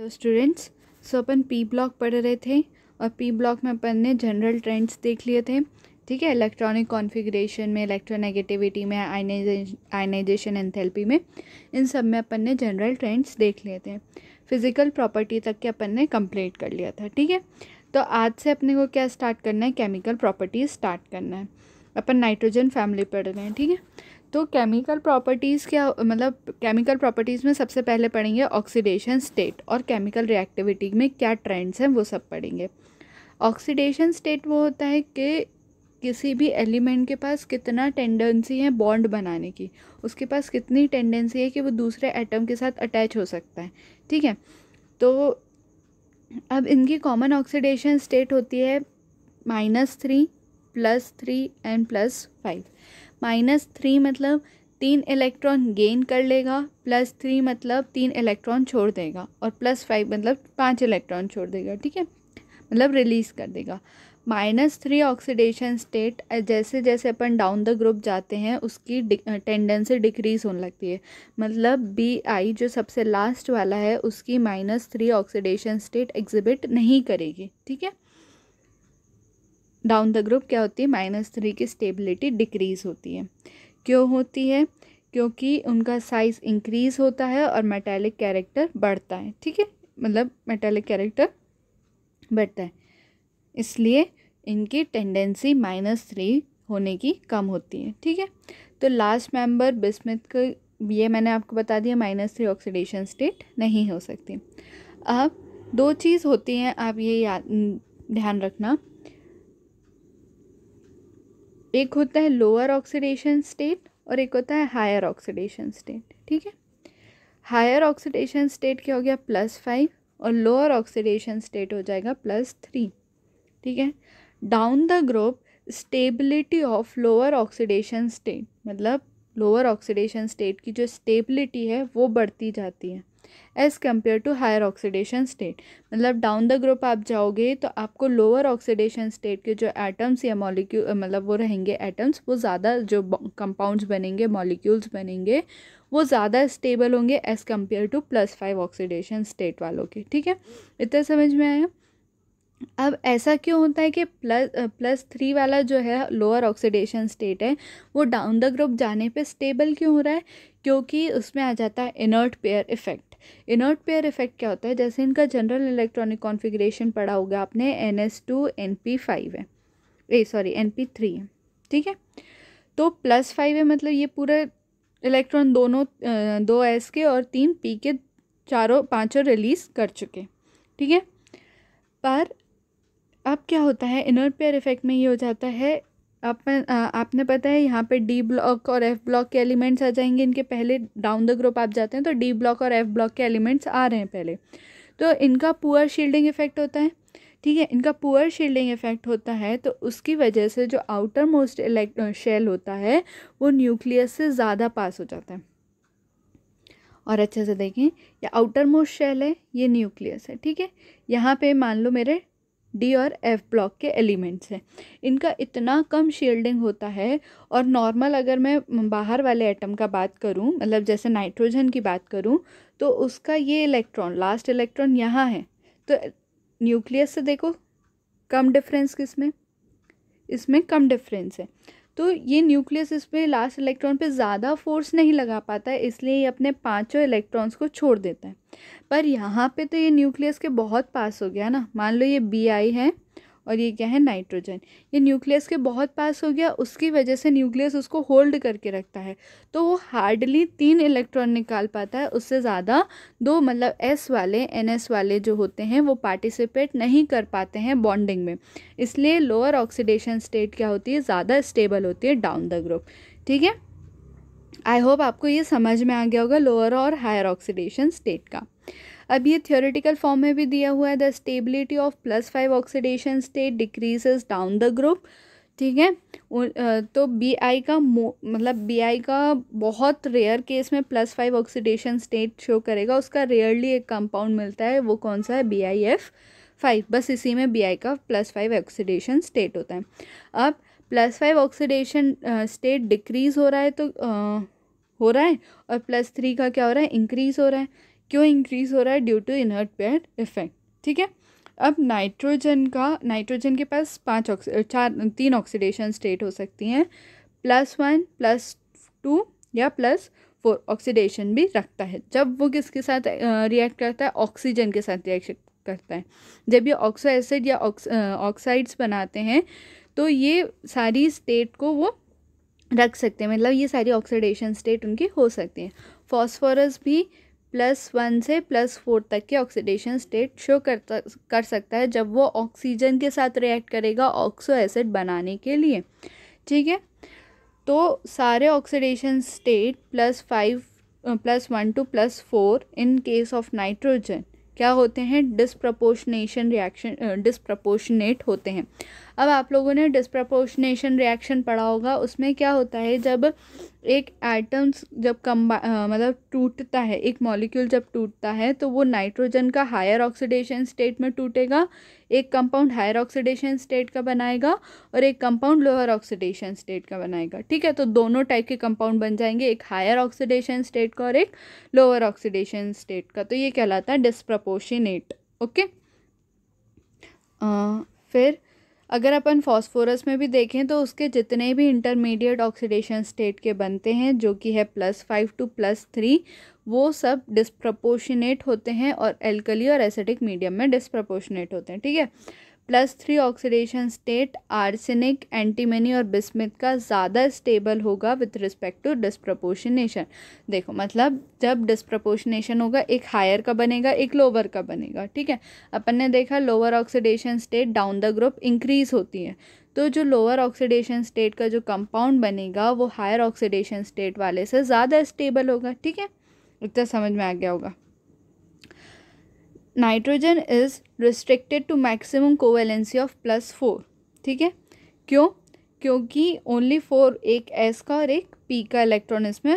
hello students so अपन P block पढ़ रहे थे और पी ब्लॉक में अपन ने जनरल ट्रेंड्स देख लिए थे ठीक है इलेक्ट्रॉनिक कॉन्फ़िगरेशन में इलेक्ट्रोनेगेटिविटी में आइनाइजेशन आइनाइजेशन एंथेल्पी में इन सब में अपन ने जनरल ट्रेंड्स देख लिए थे फिज़िकल प्रॉपर्टी तक के अपन ने कंप्लीट कर लिया था ठीक है तो आज से अपने को क्या स्टार्ट करना है केमिकल प्रॉपर्टी स्टार्ट करना है अपन नाइट्रोजन फैमिली पढ़ रहे हैं ठीक है तो केमिकल प्रॉपर्टीज़ क्या मतलब केमिकल प्रॉपर्टीज़ में सबसे पहले पढ़ेंगे ऑक्सीडेशन स्टेट और केमिकल रिएक्टिविटी में क्या ट्रेंड्स हैं वो सब पढ़ेंगे ऑक्सीडेशन स्टेट वो होता है कि किसी भी एलिमेंट के पास कितना टेंडेंसी है बॉन्ड बनाने की उसके पास कितनी टेंडेंसी है कि वो दूसरे एटम के साथ अटैच हो सकता है ठीक है तो अब इनकी कॉमन ऑक्सीडेशन स्टेट होती है minus three plus three and plus five minus three मतलब तीन इलेक्ट्रॉन गेन कर लेगा प्लस थ्री मतलब तीन इलेक्ट्रॉन छोड़ देगा और प्लस फाइव मतलब पाँच इलेक्ट्रॉन छोड़ देगा ठीक है मतलब रिलीज़ कर देगा माइनस थ्री ऑक्सीडेशन स्टेट जैसे जैसे अपन डाउन द ग्रुप जाते हैं उसकी टेंडेंसी डिक्रीज़ होने लगती है मतलब बी आई जो सबसे लास्ट वाला है उसकी minus three oxidation state exhibit नहीं करेगी ठीक है डाउन द ग्रुप क्या होती है माइनस थ्री की स्टेबिलिटी डिक्रीज़ होती है क्यों होती है क्योंकि उनका साइज़ इंक्रीज़ होता है और मेटेलिक कैरेक्टर बढ़ता है ठीक है मतलब मेटेलिक कैरेक्टर बढ़ता है इसलिए इनकी टेंडेंसी माइनस थ्री होने की कम होती है ठीक है तो लास्ट मेंबर बिस्मिथ को ये मैंने आपको बता दिया माइनस थ्री ऑक्सीडेशन स्टेट नहीं हो सकती अब दो चीज़ होती हैं आप ये याद ध्यान रखना एक होता है लोअर ऑक्सीडेशन स्टेट और एक होता है हायर ऑक्सीडेशन स्टेट ठीक है हायर ऑक्सीडेशन स्टेट क्या हो गया प्लस फाइव और लोअर ऑक्सीडेशन स्टेट हो जाएगा प्लस थ्री ठीक है down the group stability of lower oxidation state मतलब लोअर ऑक्सीडेशन स्टेट की जो स्टेबिलिटी है वो बढ़ती जाती है as compare to higher oxidation state मतलब डाउन द ग्रुप आप जाओगे तो आपको लोअर ऑक्सीडेशन स्टेट के जो एटम्स या मॉलिक्यूल मतलब वो रहेंगे एटम्स वो ज़्यादा जो कंपाउंड्स बनेंगे मॉलिक्यूल्स बनेंगे वो ज़्यादा स्टेबल होंगे as compare to plus five oxidation state वालों के ठीक है इतना समझ में आया अब ऐसा क्यों होता है कि प्लस प्लस थ्री वाला जो है लोअर ऑक्सीडेशन स्टेट है वो डाउन द ग्रुप जाने पे स्टेबल क्यों हो रहा है क्योंकि उसमें आ जाता है inert pair effect inert pair effect क्या होता है जैसे इनका जनरल इलेक्ट्रॉनिक कॉन्फिग्रेशन पढ़ा होगा आपने N S two N P five है uh sorry N P three है ठीक है तो प्लस फाइव है मतलब ये पूरे इलेक्ट्रॉन दोनों दो एस के और तीन पी के चारों पाँचों रिलीज़ कर चुके ठीक है पर अब क्या होता है इनर पेयर इफेक्ट में ये हो जाता है अपन आपने पता है यहाँ पे डी ब्लॉक और एफ़ ब्लॉक के एलिमेंट्स आ जाएंगे इनके पहले डाउन द ग्रुप आप जाते हैं तो डी ब्लॉक और एफ़ ब्लॉक के एलिमेंट्स आ रहे हैं पहले तो इनका पुअर शील्डिंग इफेक्ट होता है ठीक है इनका पुअर शील्डिंग इफेक्ट होता है तो उसकी वजह से जो आउटर मोस्ट इलेक्ट्रॉन शेल होता है वो न्यूक्लियस से ज़्यादा पास हो जाता है और अच्छे से देखें ये आउटर मोस्ट शेल है ये न्यूक्लियस है ठीक है यहाँ पे मान लो मेरे डी और एफ ब्लॉक के एलिमेंट्स हैं इनका इतना कम शील्डिंग होता है और नॉर्मल अगर मैं बाहर वाले एटम का बात करूं मतलब जैसे नाइट्रोजन की बात करूं तो उसका ये इलेक्ट्रॉन लास्ट इलेक्ट्रॉन यहाँ है तो न्यूक्लियस से देखो कम डिफरेंस किस में इसमें कम डिफरेंस है तो ये न्यूक्लियस इस पर लास्ट इलेक्ट्रॉन पे ज़्यादा फोर्स नहीं लगा पाता है इसलिए ये अपने पाँचों इलेक्ट्रॉन्स को छोड़ देता है पर यहाँ पे तो ये न्यूक्लियस के बहुत पास हो गया ना मान लो ये बी आई है और ये क्या है नाइट्रोजन ये न्यूक्लियस के बहुत पास हो गया उसकी वजह से न्यूक्लियस उसको होल्ड करके रखता है तो वो हार्डली तीन इलेक्ट्रॉन निकाल पाता है उससे ज़्यादा दो मतलब एस वाले एन वाले जो होते हैं वो पार्टिसिपेट नहीं कर पाते हैं बॉन्डिंग में इसलिए लोअर ऑक्सीडेशन स्टेट क्या होती है ज़्यादा स्टेबल होती है डाउन द ग्रुप ठीक है आई होप आपको ये समझ में आ गया होगा लोअर और हायर ऑक्सीडेशन स्टेट का अब ये थियोरिटिकल फॉर्म में भी दिया हुआ है the stability of plus five oxidation state decrease down the group ठीक है तो बी आई का मतलब बी आई का बहुत रेयर केस में plus five oxidation state show करेगा उसका रेयरली एक कंपाउंड मिलता है वो कौन सा है बी आई एफ फाइव बस इसी में बी आई का प्लस फाइव ऑक्सीडेशन स्टेट होता है अब plus five oxidation state decrease हो रहा है तो आ, हो रहा है और प्लस थ्री का क्या हो रहा है इंक्रीज़ हो रहा है क्यों इंक्रीज़ हो रहा है due to inert pair effect ठीक है अब नाइट्रोजन का नाइट्रोजन के पास पाँच चार तीन ऑक्सीडेशन स्टेट हो सकती हैं प्लस वन प्लस टू या प्लस फोर ऑक्सीडेशन भी रखता है जब वो किसके साथ रिएक्ट करता है ऑक्सीजन के साथ रिएक्शन करता है जब ये ऑक्सो एसिड या ऑक्साइड्स बनाते हैं तो ये सारी स्टेट को वो रख सकते हैं मतलब ये सारी ऑक्सीडेशन स्टेट उनकी हो सकती हैं फॉस्फोरस भी प्लस वन से प्लस फोर तक के ऑक्सीडेशन स्टेट शो करता कर सकता है जब वो ऑक्सीजन के साथ रिएक्ट करेगा ऑक्सो एसिड बनाने के लिए ठीक है तो सारे oxidation state plus five plus one two plus four in case of nitrogen क्या होते हैं डिसप्रपोशनेशन रिएक्शन डिसप्रपोशनेट होते हैं अब आप लोगों ने डिसप्रपोशनेशन रिएक्शन पढ़ा होगा उसमें क्या होता है जब एक एटम्स जब कम्बा मतलब टूटता है एक मॉलिक्यूल जब टूटता है तो वो नाइट्रोजन का हायर ऑक्सीडेशन स्टेट में टूटेगा एक कंपाउंड हायर ऑक्सीडेशन स्टेट का बनाएगा और एक कंपाउंड लोअर ऑक्सीडेशन स्टेट का बनाएगा ठीक है तो दोनों टाइप के कंपाउंड बन जाएंगे एक हायर ऑक्सीडेशन स्टेट का और एक लोअर ऑक्सीडेशन स्टेट का तो ये कहलाता है डिस्प्रपोशिनेट ओके आ, फिर अगर अपन फॉस्फोरस में भी देखें तो उसके जितने भी इंटरमीडिएट ऑक्सीडेशन स्टेट के बनते हैं जो कि है plus five two plus three वो सब डिस्प्रपोर्शनेट होते हैं और एल्कली और एसिडिक मीडियम में डिस्प्रपोर्शनेट होते हैं ठीक है plus three oxidation state arsenic antimony और बिस्मिथ का ज़्यादा स्टेबल होगा विथ रिस्पेक्ट टू डिस्प्रपोशनेशन देखो मतलब जब डिस्प्रपोशनेशन होगा एक हायर का बनेगा एक लोअर का बनेगा ठीक है अपन ने देखा lower oxidation state down the group increase होती है तो जो लोअर ऑक्सीडेशन स्टेट का जो कंपाउंड बनेगा वो हायर ऑक्सीडेशन स्टेट वाले से ज़्यादा स्टेबल होगा ठीक है इतना समझ में आ गया होगा nitrogen is restricted to maximum covalency of plus four ठीक है क्यों क्योंकि ओनली फोर एक एस का और एक पी का इलेक्ट्रॉन इसमें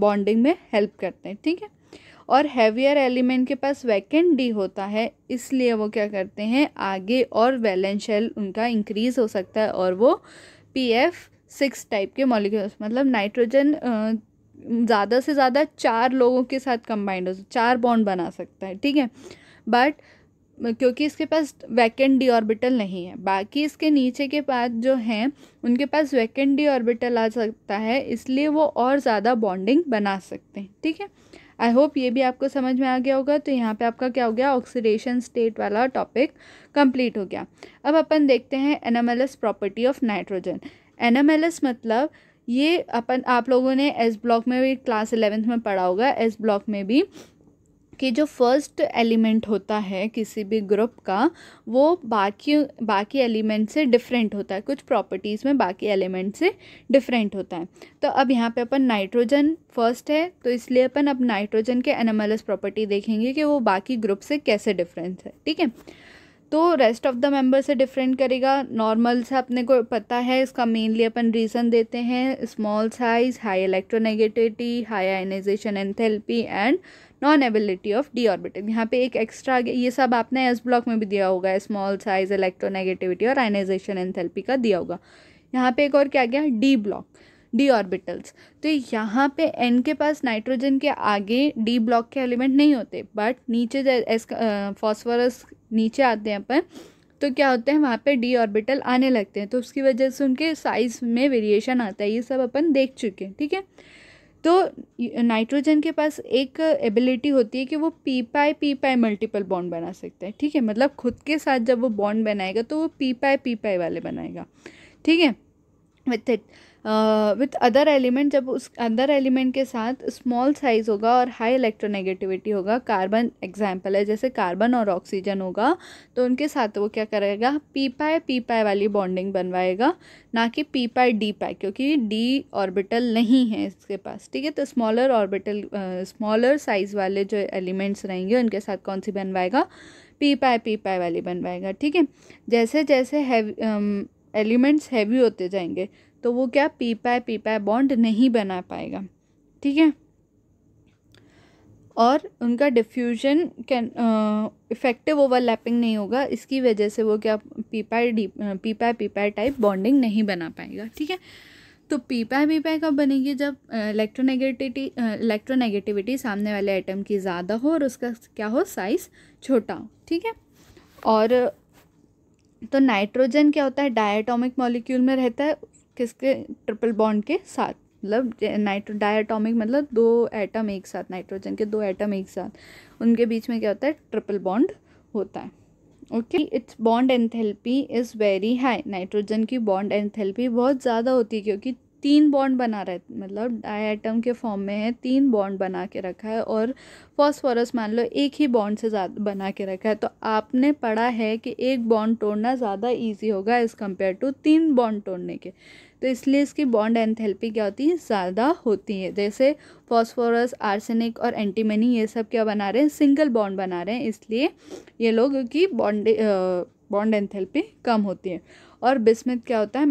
बॉन्डिंग में हेल्प करते हैं ठीक है और हैवियर एलिमेंट के पास वैकेंट डी होता है इसलिए वो क्या करते हैं आगे और वैलेंशियल उनका इंक्रीज हो सकता है और वो पी एफ सिक्स टाइप के मॉलिक्यूल्स मतलब नाइट्रोजन ज़्यादा से ज़्यादा चार लोगों के साथ कंबाइंड हो चार बॉन्ड बना सकता है ठीक है बट क्योंकि इसके पास वैकेंट डी ऑर्बिटल नहीं है बाकी इसके नीचे के पास जो हैं उनके पास वैकेंट डी ऑर्बिटल आ सकता है इसलिए वो और ज़्यादा बॉन्डिंग बना सकते हैं ठीक है आई होप ये भी आपको समझ में आ गया होगा तो यहाँ पे आपका क्या हो गया ऑक्सीडेशन स्टेट वाला टॉपिक कंप्लीट हो गया अब अपन देखते हैं anomalous property of nitrogen anomalous मतलब ये अपन आप लोगों ने एस ब्लॉक में भी क्लास एलेवेंथ में पढ़ा होगा एस ब्लॉक में भी कि जो फर्स्ट एलिमेंट होता है किसी भी ग्रुप का वो बाकी बाकी एलिमेंट से डिफरेंट होता है कुछ प्रॉपर्टीज़ में बाकी एलिमेंट से डिफरेंट होता है तो अब यहाँ पे अपन नाइट्रोजन फर्स्ट है तो इसलिए अपन अब नाइट्रोजन के एनामलस प्रॉपर्टी देखेंगे कि वो बाकी ग्रुप से कैसे डिफरेंस है ठीक है तो रेस्ट ऑफ द मेंबर से डिफरेंट करेगा नॉर्मल से अपने को पता है इसका मेनली अपन रीज़न देते हैं small size high electronegativity high ionisation enthalpy and non ability of D orbital यहाँ पे एक एक्स्ट्रा ये सब आपने एस ब्लॉक में भी दिया होगा स्मॉल साइज इलेक्ट्रोनेगेटिविटी और आइनाइजेशन एंथेल्पी का दिया होगा यहाँ पे एक और क्या गया डी ब्लॉक डी ऑर्बिटल्स तो यहाँ पे एन के पास नाइट्रोजन के आगे डी ब्लॉक के एलिमेंट नहीं होते बट नीचे एस फॉस्फोरस नीचे आते हैं अपन तो क्या होते हैं वहाँ पे डी ऑर्बिटल आने लगते हैं तो उसकी वजह से उनके साइज़ में वेरिएशन आता है ये सब अपन देख चुके हैं ठीक है तो नाइट्रोजन के पास एक एबिलिटी होती है कि वो P pi P pi multiple bond बना सकता है ठीक है मतलब खुद के साथ जब वो बॉन्ड बनाएगा तो वो पी पाई पी पाई वाले बनाएगा ठीक है with it with other element जब उस अदर एलिमेंट के साथ स्मॉल साइज होगा और हाई इलेक्ट्रोनेगेटिविटी होगा कार्बन एग्जाम्पल है जैसे कार्बन और ऑक्सीजन होगा तो उनके साथ वो क्या करेगा पी पाए पी पाए वाली बॉन्डिंग बनवाएगा ना कि पी पाए डी पाए क्योंकि डी ऑर्बिटल नहीं है इसके पास ठीक है तो स्मॉलर ऑर्बिटल स्मॉलर साइज वाले जो एलिमेंट्स रहेंगे उनके साथ कौन सी बनवाएगा पी पाए पी पाए वाली बनवाएगा ठीक है जैसे जैसे हैवी एलिमेंट्स हैवी होते जाएंगे तो वो क्या पी पाए पी पाए बॉन्ड नहीं बना पाएगा ठीक है और उनका डिफ्यूजन कैन इफ़ेक्टिव ओवरलैपिंग नहीं होगा इसकी वजह से वो क्या P D P p pi type bonding नहीं बना पाएगा ठीक है तो पी पीपाई कब बनेगी जब इलेक्ट्रोनेगेटिविटी इलेक्ट्रोनेगेटिविटी सामने वाले आइटम की ज़्यादा हो और उसका क्या हो साइज़ छोटा हो ठीक है और तो नाइट्रोजन क्या होता है डायटोमिक मॉलिक्यूल में रहता है किसके ट्रिपल बॉन्ड के साथ मतलब नाइट्रो डायटॉमिक मतलब दो एटम एक साथ नाइट्रोजन के दो एटम एक साथ उनके बीच में क्या होता है ट्रिपल बॉन्ड होता है okay it's bond enthalpy is very high nitrogen की बॉन्ड एंथेल्पी बहुत ज़्यादा होती है क्योंकि तीन बॉन्ड बना रहे मतलब डाइएटम के फॉर्म में है तीन बॉन्ड बना के रखा है और फॉस्फोरस मान लो एक ही बॉन्ड से ज़्यादा बना के रखा है तो आपने पढ़ा है कि एक बॉन्ड तोड़ना ज़्यादा ईजी होगा एज़ कम्पेयर टू तीन बॉन्ड तोड़ने के तो इसलिए इसकी बॉन्ड एंथेल्पी क्या होती है ज़्यादा होती है जैसे फॉस्फोरस आर्सेनिक और एंटीमनी ये सब क्या बना रहे हैं सिंगल बॉन्ड बना रहे हैं इसलिए ये लोग की बॉन्ड बॉन्ड एंथेल्पी कम होती है और बिस्मिथ क्या होता है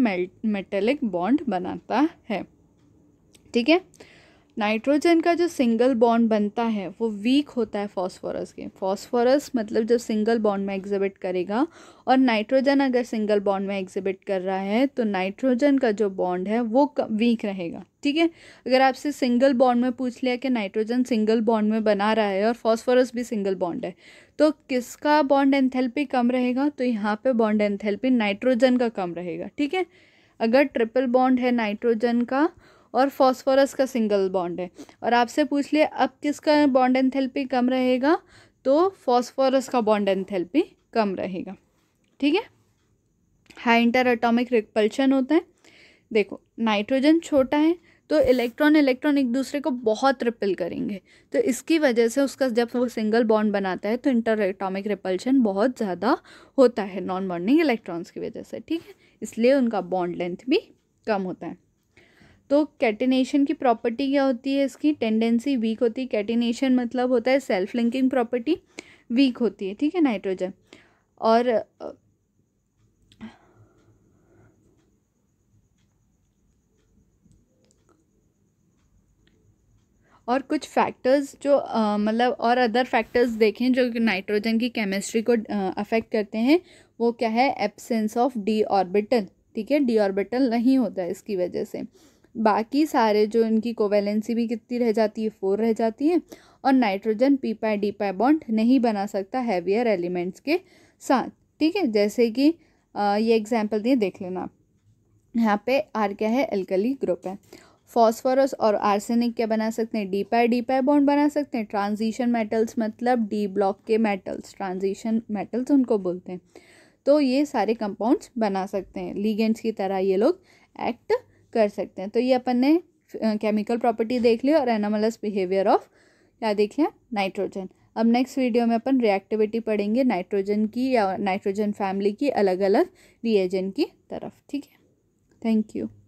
मेटेलिक बॉन्ड बनाता है ठीक है नाइट्रोजन का जो सिंगल बॉन्ड बनता है वो वीक होता है फॉस्फोरस के फॉस्फोरस मतलब जब सिंगल बॉन्ड में एग्जिबिट करेगा और नाइट्रोजन अगर सिंगल बॉन्ड में एग्जिबिट कर रहा है तो नाइट्रोजन का जो बॉन्ड है वो वीक रहेगा ठीक है अगर आपसे सिंगल बॉन्ड में पूछ लिया कि नाइट्रोजन सिंगल बॉन्ड में बना रहा है और फॉस्फोरस भी सिंगल बॉन्ड है तो किसका बॉन्ड एंथेल्पी कम रहेगा तो यहाँ पर बॉन्ड एंथेल्पी नाइट्रोजन का कम रहेगा ठीक है अगर ट्रिपल बॉन्ड है नाइट्रोजन का और फॉस्फोरस का सिंगल बॉन्ड है और आपसे पूछ लिए अब किसका बॉन्ड एनथेल्पी कम रहेगा तो फॉस्फोरस का बॉन्ड एनथेल्पी कम रहेगा ठीक है हाई इंटर एटॉमिक रिपल्शन होता है देखो नाइट्रोजन छोटा है तो इलेक्ट्रॉन इलेक्ट्रॉन एक दूसरे को बहुत रिपल करेंगे तो इसकी वजह से उसका जब वो सिंगल बॉन्ड बनाता है तो इंटर एटॉमिक रिपल्शन बहुत ज़्यादा होता है नॉन बॉन्डिंग इलेक्ट्रॉन्स की वजह से ठीक है इसलिए उनका बॉन्ड लेंथ भी कम होता है तो कैटिनेशन की प्रॉपर्टी क्या होती है इसकी टेंडेंसी वीक होती है कैटिनेशन मतलब होता है सेल्फ लिंकिंग प्रॉपर्टी वीक होती है ठीक है नाइट्रोजन और और कुछ फैक्टर्स जो मतलब और अदर फैक्टर्स देखें जो नाइट्रोजन की केमिस्ट्री को अफेक्ट करते हैं वो क्या है एब्सेंस ऑफ डी ऑर्बिटल ठीक है डी ऑर्बिटल नहीं होता इसकी वजह से बाकी सारे जो इनकी कोवेलेंसी भी कितनी रह जाती है फोर रह जाती है और nitrogen P pi D pi bond नहीं बना सकता हैवियर एलिमेंट्स के साथ ठीक है जैसे कि आ, ये एग्जाम्पल दिए देख लेना आप यहाँ पे आर क्या है एल्कली ग्रुप है फॉस्फोरस और आर्सेनिक क्या बना सकते हैं D pi D pi bond बना सकते हैं ट्रांजिशन मेटल्स मतलब डी ब्लॉक के मेटल्स ट्रांजिशन मेटल्स उनको बोलते हैं तो ये सारे कंपाउंड्स बना सकते हैं लीगेंट्स की तरह ये लोग एक्ट कर सकते हैं तो ये अपन ने केमिकल प्रॉपर्टी देख ली और एनामलस बिहेवियर ऑफ क्या देख लिया नाइट्रोजन अब नेक्स्ट वीडियो में अपन रिएक्टिविटी पढ़ेंगे नाइट्रोजन की या नाइट्रोजन फैमिली की अलग अलग रिएजन की तरफ ठीक है थैंक यू